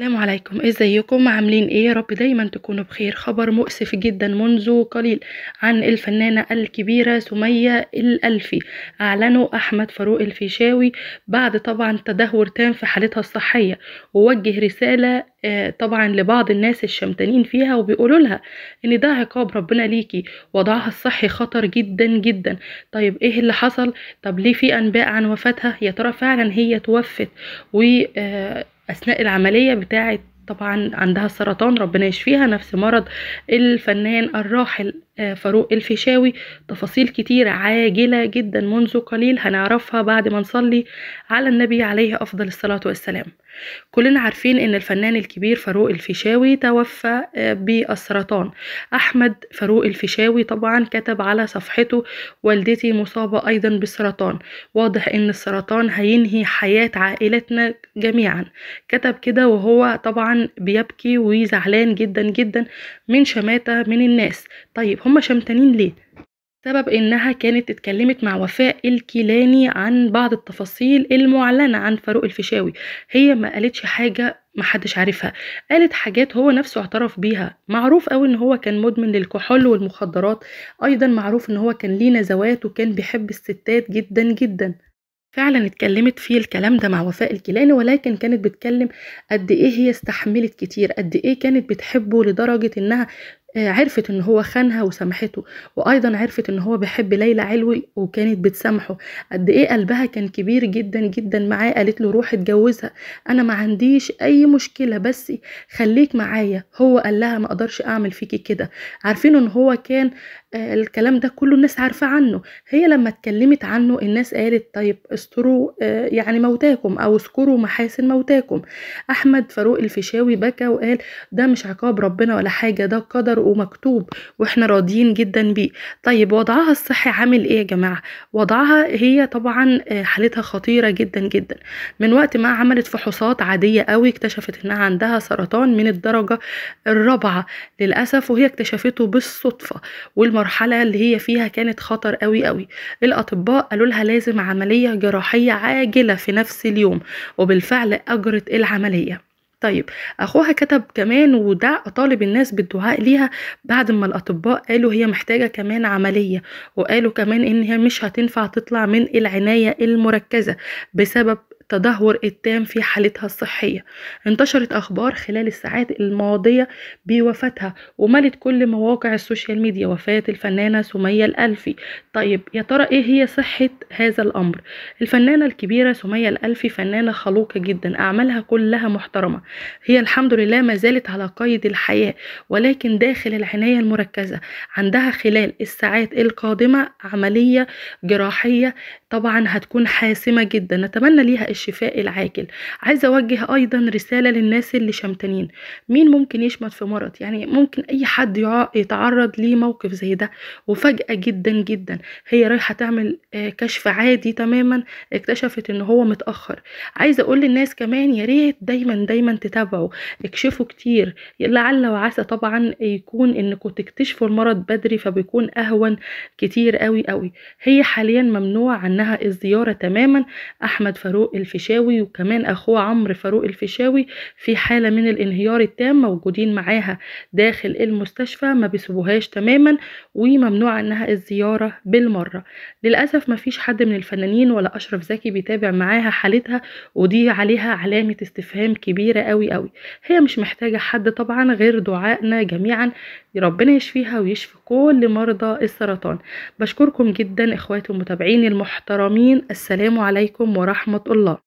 السلام عليكم ازيكم عاملين ايه يا رب دايما تكونوا بخير خبر مؤسف جدا منذ قليل عن الفنانة الكبيرة سمية الألفي اعلنوا احمد فاروق الفيشاوي بعد طبعا تدهور تام في حالتها الصحية ووجه رسالة آه، طبعا لبعض الناس الشمتانين فيها وبيقولوا لها ان ده عقاب ربنا ليكي وضعها الصحي خطر جدا جدا طيب ايه اللي حصل طب ليه في انباء عن وفاتها يا ترى فعلا هي توفت و آه، اثناء العمليه بتاعه طبعا عندها سرطان ربنا يشفيها نفس مرض الفنان الراحل آه، فاروق الفيشاوي تفاصيل كتير عاجلة جدا منذ قليل هنعرفها بعد ما نصلي على النبي عليه أفضل الصلاة والسلام كلنا عارفين ان الفنان الكبير فاروق الفيشاوي توفى آه، بالسرطان احمد فاروق الفيشاوي طبعا كتب على صفحته والدتي مصابه ايضا بالسرطان واضح ان السرطان هينهي حياه عائلتنا جميعا كتب كده وهو طبعا بيبكي وزعلان جدا جدا من شماته من الناس طيب هما شمتانين ليه سبب انها كانت اتكلمت مع وفاء الكيلاني عن بعض التفاصيل المعلنه عن فاروق الفيشاوي هي ما قالتش حاجه محدش عارفها قالت حاجات هو نفسه اعترف بيها معروف قوي ان هو كان مدمن للكحول والمخدرات ايضا معروف ان هو كان ليه نزوات وكان بيحب الستات جدا جدا فعلا اتكلمت في الكلام ده مع وفاء الكيلاني ولكن كانت بتكلم قد ايه هي استحملت كتير قد ايه كانت بتحبه لدرجة انها آه، عرفت ان هو خانها وسامحته وايضا عرفت ان هو بيحب ليلى علوي وكانت بتسامحه قد ايه قلبها كان كبير جدا جدا معاه قالت له روح اتجوزها انا ما عنديش اي مشكله بس خليك معايا هو قال لها ما اقدرش اعمل فيكي كده عارفين ان هو كان آه، الكلام ده كله الناس عارفة عنه هي لما اتكلمت عنه الناس قالت طيب استروا آه، يعني موتاكم أو اذكروا محاسن موتاكم أحمد فاروق الفيشاوي بكى وقال ده مش عقاب ربنا ولا حاجة ده قدر ومكتوب وإحنا راضيين جدا بيه طيب وضعها الصحي عامل إيه يا جماعة وضعها هي طبعا آه، حالتها خطيرة جدا جدا من وقت ما عملت فحوصات عادية قوي اكتشفت إنها عندها سرطان من الدرجة الرابعة للأسف وهي اكتشفته بالصدفة والم المرحله اللي هي فيها كانت خطر قوي قوي الاطباء قالوا لها لازم عمليه جراحيه عاجله في نفس اليوم وبالفعل اجرت العمليه طيب اخوها كتب كمان ودع طالب الناس بالدعاء ليها بعد ما الاطباء قالوا هي محتاجه كمان عمليه وقالوا كمان ان هي مش هتنفع تطلع من العنايه المركزه بسبب التدهور التام في حالتها الصحية انتشرت أخبار خلال الساعات الماضية بوفاتها وملت كل مواقع السوشيال ميديا وفاة الفنانة سمية الألفي طيب يا ترى إيه هي صحة هذا الأمر الفنانة الكبيرة سمية الألفي فنانة خلوقة جدا أعمالها كلها محترمة هي الحمد لله ما زالت على قيد الحياة ولكن داخل العناية المركزة عندها خلال الساعات القادمة عملية جراحية طبعا هتكون حاسمة جدا نتمنى ليها الشفاء العاجل عايزة أوجه أيضا رسالة للناس اللي شمتانين مين ممكن يشمت في مرض يعني ممكن أي حد يتعرض لموقف زي ده وفجأة جدا جدا هي رايحة تعمل آه، كشف عادي تماما اكتشفت ان هو متأخر عايزة أقول للناس كمان يا ريت دايما دايما تتابعوا اكشفوا كتير لعل وعسى طبعا يكون انكم تكتشفوا المرض بدري فبيكون أهون كتير قوي قوي هي حاليا ممنوع عن انها الزيارة تماما أحمد فاروق الفيشاوي وكمان أخوه عمرو فاروق الفيشاوي في حالة من الانهيار التام موجودين معاها داخل المستشفى ما بيسبوهاش تماما وممنوع أنها الزيارة بالمرة للأسف ما فيش حد من الفنانين ولا أشرف زكي بيتابع معاها حالتها ودي عليها علامة استفهام كبيرة قوي قوي هي مش محتاجة حد طبعا غير دعائنا جميعا ربنا يشفيها ويشفي كل مرضى السرطان بشكركم جدا اخواتي المتابعين المحترمين المحترمين السلام عليكم ورحمة الله